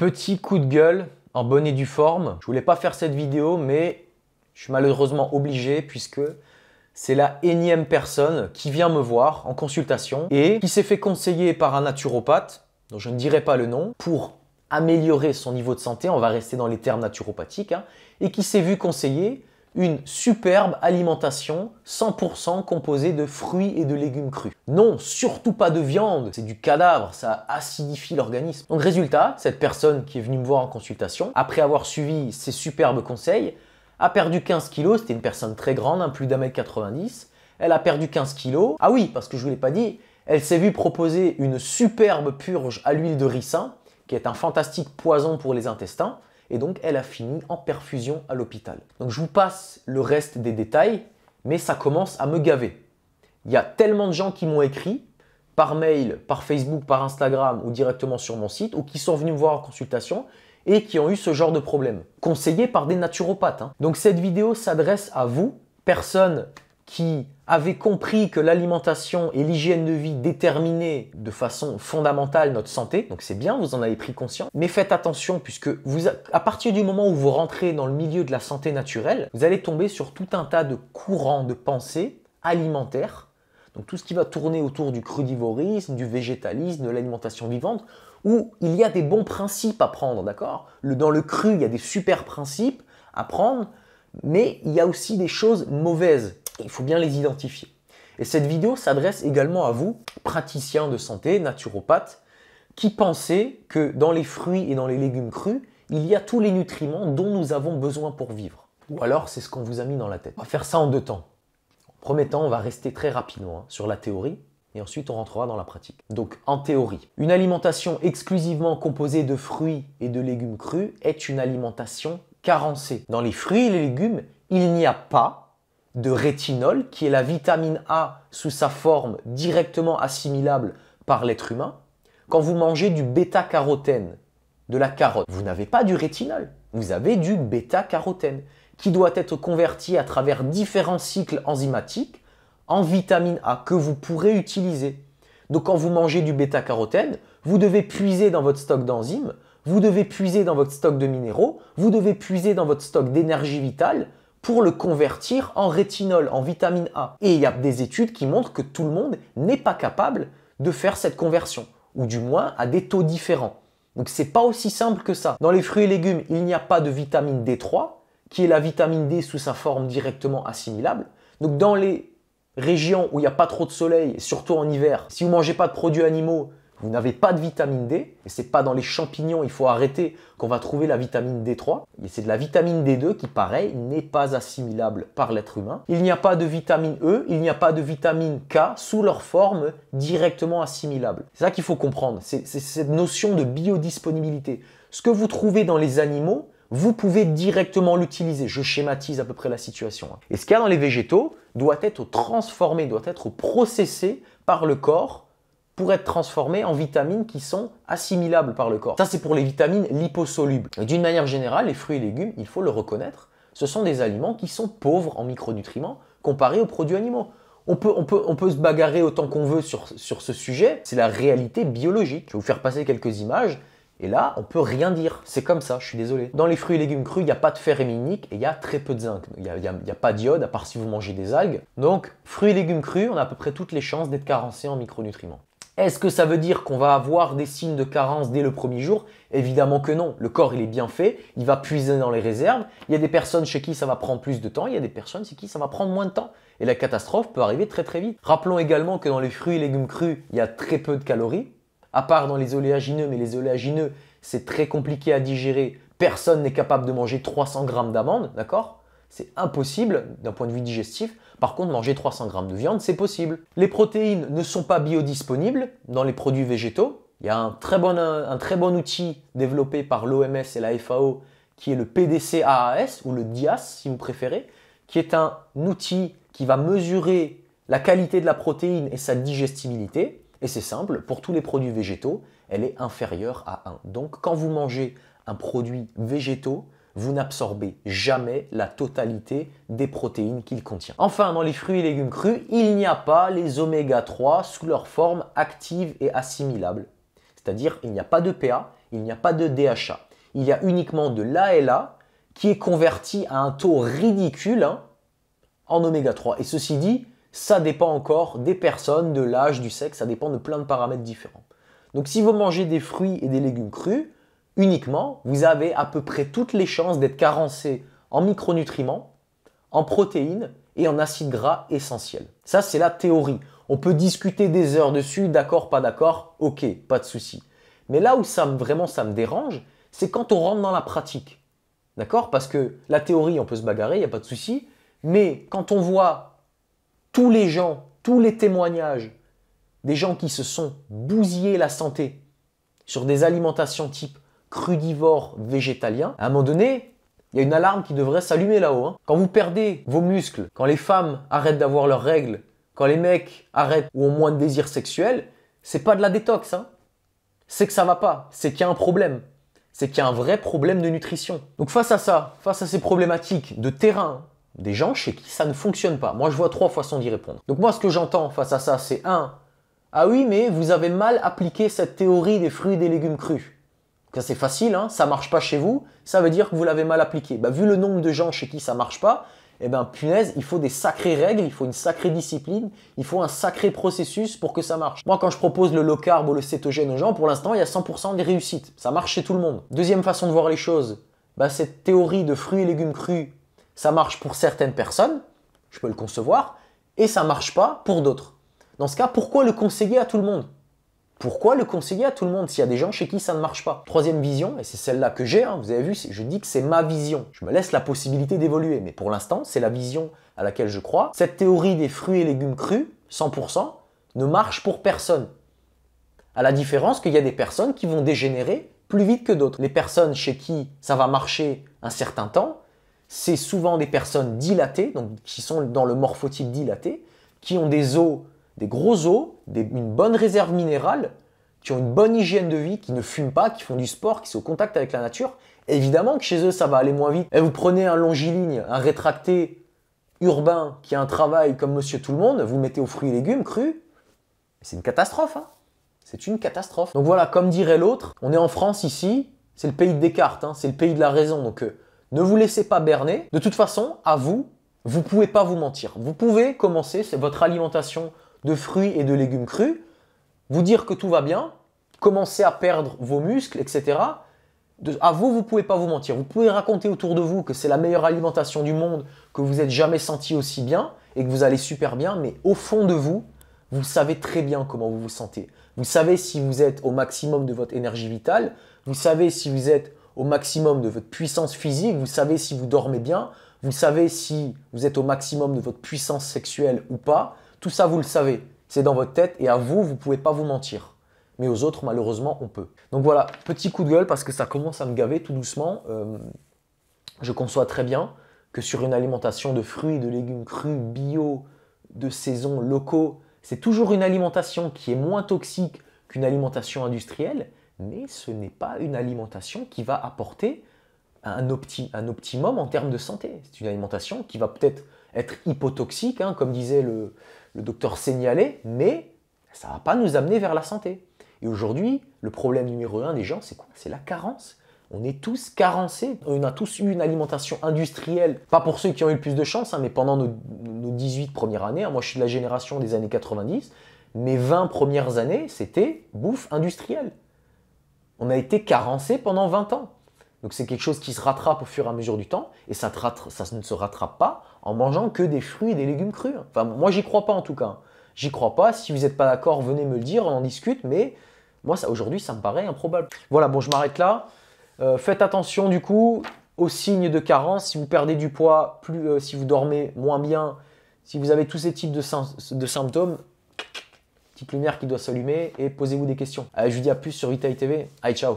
Petit coup de gueule en bonne et due forme. Je voulais pas faire cette vidéo, mais je suis malheureusement obligé puisque c'est la énième personne qui vient me voir en consultation et qui s'est fait conseiller par un naturopathe, dont je ne dirai pas le nom, pour améliorer son niveau de santé, on va rester dans les termes naturopathiques, hein, et qui s'est vu conseiller une superbe alimentation 100% composée de fruits et de légumes crus. Non, surtout pas de viande, c'est du cadavre, ça acidifie l'organisme. Donc résultat, cette personne qui est venue me voir en consultation, après avoir suivi ses superbes conseils, a perdu 15 kilos, c'était une personne très grande, hein, plus d'un mètre 90, elle a perdu 15 kilos. Ah oui, parce que je ne vous l'ai pas dit, elle s'est vue proposer une superbe purge à l'huile de ricin, qui est un fantastique poison pour les intestins, et donc elle a fini en perfusion à l'hôpital. Donc je vous passe le reste des détails, mais ça commence à me gaver. Il y a tellement de gens qui m'ont écrit par mail, par Facebook, par Instagram ou directement sur mon site ou qui sont venus me voir en consultation et qui ont eu ce genre de problème, conseillés par des naturopathes. Hein. Donc cette vidéo s'adresse à vous, personnes qui avait compris que l'alimentation et l'hygiène de vie déterminaient de façon fondamentale notre santé. Donc c'est bien, vous en avez pris conscience. Mais faites attention puisque à partir du moment où vous rentrez dans le milieu de la santé naturelle, vous allez tomber sur tout un tas de courants de pensée alimentaires donc tout ce qui va tourner autour du crudivorisme, du végétalisme, de l'alimentation vivante, où il y a des bons principes à prendre, d'accord Dans le cru, il y a des super principes à prendre, mais il y a aussi des choses mauvaises. il faut bien les identifier. Et cette vidéo s'adresse également à vous, praticiens de santé, naturopathes, qui pensez que dans les fruits et dans les légumes crus, il y a tous les nutriments dont nous avons besoin pour vivre. Ou alors c'est ce qu'on vous a mis dans la tête. On va faire ça en deux temps. Premier temps, on va rester très rapidement hein, sur la théorie et ensuite on rentrera dans la pratique. Donc en théorie, une alimentation exclusivement composée de fruits et de légumes crus est une alimentation carencée. Dans les fruits et les légumes, il n'y a pas de rétinol, qui est la vitamine A sous sa forme directement assimilable par l'être humain. Quand vous mangez du bêta-carotène, de la carotte, vous n'avez pas du rétinol, vous avez du bêta-carotène qui doit être converti à travers différents cycles enzymatiques en vitamine A que vous pourrez utiliser. Donc quand vous mangez du bêta-carotène, vous devez puiser dans votre stock d'enzymes, vous devez puiser dans votre stock de minéraux, vous devez puiser dans votre stock d'énergie vitale pour le convertir en rétinol, en vitamine A. Et il y a des études qui montrent que tout le monde n'est pas capable de faire cette conversion, ou du moins à des taux différents. Donc c'est pas aussi simple que ça. Dans les fruits et légumes, il n'y a pas de vitamine D3, qui est la vitamine D sous sa forme directement assimilable. Donc dans les régions où il n'y a pas trop de soleil, et surtout en hiver, si vous ne mangez pas de produits animaux, vous n'avez pas de vitamine D, et c'est pas dans les champignons, il faut arrêter qu'on va trouver la vitamine D3, et c'est de la vitamine D2 qui, pareil, n'est pas assimilable par l'être humain. Il n'y a pas de vitamine E, il n'y a pas de vitamine K sous leur forme directement assimilable. C'est ça qu'il faut comprendre, c'est cette notion de biodisponibilité. Ce que vous trouvez dans les animaux, vous pouvez directement l'utiliser. Je schématise à peu près la situation. Hein. Et ce qu'il y a dans les végétaux doit être transformé, doit être processé par le corps pour être transformé en vitamines qui sont assimilables par le corps. Ça, c'est pour les vitamines liposolubles. Et D'une manière générale, les fruits et légumes, il faut le reconnaître, ce sont des aliments qui sont pauvres en micronutriments comparés aux produits animaux. On peut, se bagarrer autant qu'on veut sur, sur ce sujet, c'est la réalité biologique. Je vais vous faire passer quelques images. Et là, on peut rien dire. C'est comme ça, je suis désolé. Dans les fruits et légumes crus, il n'y a pas de fer héminique et il y a très peu de zinc. Il n'y a, a, pas d'iode, à part si vous mangez des algues. Donc, fruits et légumes crus, on a à peu près toutes les chances d'être carencé en micronutriments. Est-ce que ça veut dire qu'on va avoir des signes de carence dès le premier jour Évidemment que non. Le corps, il est bien fait, il va puiser dans les réserves. Il y a des personnes chez qui ça va prendre plus de temps, il y a des personnes chez qui ça va prendre moins de temps. Et la catastrophe peut arriver très très vite. Rappelons également que dans les fruits et légumes crus, il y a très peu de calories à part dans les oléagineux, mais les oléagineux, c'est très compliqué à digérer. Personne n'est capable de manger 300 grammes d'amandes, d'accord C'est impossible d'un point de vue digestif. Par contre, manger 300 grammes de viande, c'est possible. Les protéines ne sont pas biodisponibles dans les produits végétaux. Il y a un très bon, un, très bon outil développé par l'OMS et la FAO qui est le pdc ou le DIAS si vous préférez, qui est un outil qui va mesurer la qualité de la protéine et sa digestibilité. Et c'est simple, pour tous les produits végétaux, elle est inférieure à 1. Donc quand vous mangez un produit végétaux, vous n'absorbez jamais la totalité des protéines qu'il contient. Enfin, dans les fruits et légumes crus, il n'y a pas les oméga 3 sous leur forme active et assimilable. C'est-à-dire, il n'y a pas de PA, il n'y a pas de DHA. Il y a uniquement de l'ALA qui est converti à un taux ridicule hein, en oméga 3. Et ceci dit, ça dépend encore des personnes, de l'âge, du sexe, ça dépend de plein de paramètres différents. Donc si vous mangez des fruits et des légumes crus uniquement, vous avez à peu près toutes les chances d'être carencé en micronutriments, en protéines et en acides gras essentiels. Ça, c'est la théorie. On peut discuter des heures dessus, d'accord, pas d'accord, ok, pas de souci. Mais là où ça, vraiment ça me dérange, c'est quand on rentre dans la pratique. D'accord Parce que la théorie, on peut se bagarrer, il n'y a pas de souci. Mais quand on voit tous les gens, tous les témoignages des gens qui se sont bousillés la santé sur des alimentations type crudivore végétalien, à un moment donné, il y a une alarme qui devrait s'allumer là-haut. Hein. Quand vous perdez vos muscles, quand les femmes arrêtent d'avoir leurs règles, quand les mecs arrêtent ou ont moins de désir sexuel, c'est pas de la détox. Hein. C'est que ça va pas, c'est qu'il y a un problème. C'est qu'il y a un vrai problème de nutrition. Donc face à ça, face à ces problématiques de terrain, des gens chez qui ça ne fonctionne pas. Moi, je vois trois façons d'y répondre. Donc moi, ce que j'entends face à ça, c'est un, ah oui, mais vous avez mal appliqué cette théorie des fruits et des légumes crus. Ça c'est facile, hein ça marche pas chez vous, ça veut dire que vous l'avez mal appliqué. Bah, vu le nombre de gens chez qui ça marche pas, eh ben punaise, il faut des sacrées règles, il faut une sacrée discipline, il faut un sacré processus pour que ça marche. Moi, quand je propose le low carb ou le cétogène aux gens, pour l'instant, il y a 100% des réussites. Ça marche chez tout le monde. Deuxième façon de voir les choses, bah, cette théorie de fruits et légumes crus ça marche pour certaines personnes, je peux le concevoir, et ça ne marche pas pour d'autres. Dans ce cas, pourquoi le conseiller à tout le monde Pourquoi le conseiller à tout le monde s'il y a des gens chez qui ça ne marche pas Troisième vision, et c'est celle-là que j'ai, hein, vous avez vu, je dis que c'est ma vision. Je me laisse la possibilité d'évoluer, mais pour l'instant, c'est la vision à laquelle je crois. Cette théorie des fruits et légumes crus, 100%, ne marche pour personne. À la différence qu'il y a des personnes qui vont dégénérer plus vite que d'autres. Les personnes chez qui ça va marcher un certain temps, c'est souvent des personnes dilatées, donc qui sont dans le morphotype dilaté, qui ont des os, des gros os, une bonne réserve minérale, qui ont une bonne hygiène de vie, qui ne fument pas, qui font du sport, qui sont au contact avec la nature. Évidemment que chez eux, ça va aller moins vite. Et vous prenez un longiligne, un rétracté urbain qui a un travail comme monsieur tout le monde, vous mettez aux fruits et légumes crus, c'est une catastrophe. Hein. c'est une catastrophe. Donc voilà, comme dirait l'autre, on est en France ici, c'est le pays de Descartes, hein, c'est le pays de la raison. Donc euh, ne vous laissez pas berner. De toute façon, à vous, vous pouvez pas vous mentir. Vous pouvez commencer votre alimentation de fruits et de légumes crus, vous dire que tout va bien, commencer à perdre vos muscles, etc. à vous, vous pouvez pas vous mentir. Vous pouvez raconter autour de vous que c'est la meilleure alimentation du monde, que vous n'êtes jamais senti aussi bien et que vous allez super bien, mais au fond de vous, vous savez très bien comment vous vous sentez. Vous savez si vous êtes au maximum de votre énergie vitale, vous savez si vous êtes au maximum de votre puissance physique, vous savez si vous dormez bien, vous savez si vous êtes au maximum de votre puissance sexuelle ou pas. Tout ça, vous le savez. C'est dans votre tête et à vous, vous ne pouvez pas vous mentir. Mais aux autres, malheureusement, on peut. Donc voilà, petit coup de gueule parce que ça commence à me gaver tout doucement. Euh, je conçois très bien que sur une alimentation de fruits, de légumes crus, bio, de saison, locaux, c'est toujours une alimentation qui est moins toxique qu'une alimentation industrielle, mais ce n'est pas une alimentation qui va apporter un, optimum en termes de santé. C'est une alimentation qui va peut-être être hypotoxique, hein, comme disait le, docteur Seignalé, mais ça ne va pas nous amener vers la santé. Et aujourd'hui, le problème numéro un des gens, c'est quoi C'est la carence. On est tous carencés. On a tous eu une alimentation industrielle. Pas pour ceux qui ont eu le plus de chance, hein, mais pendant nos, 18 premières années, hein. moi je suis de la génération des années 90, mes 20 premières années, c'était bouffe industrielle on a été carencé pendant 20 ans. Donc c'est quelque chose qui se rattrape au fur et à mesure du temps, et ça, ne se rattrape pas en mangeant que des fruits et des légumes crus. Enfin, moi j'y crois pas en tout cas. J'y crois pas. Si vous n'êtes pas d'accord, venez me le dire, on en discute, mais moi ça aujourd'hui ça me paraît improbable. Voilà, bon je m'arrête là. Euh, faites attention du coup aux signes de carence. Si vous perdez du poids, plus, euh, si vous dormez moins bien, si vous avez tous ces types de symptômes, lumière qui doit s'allumer et posez-vous des questions. à je vous dis à plus sur Vitae TV. Aïe, ciao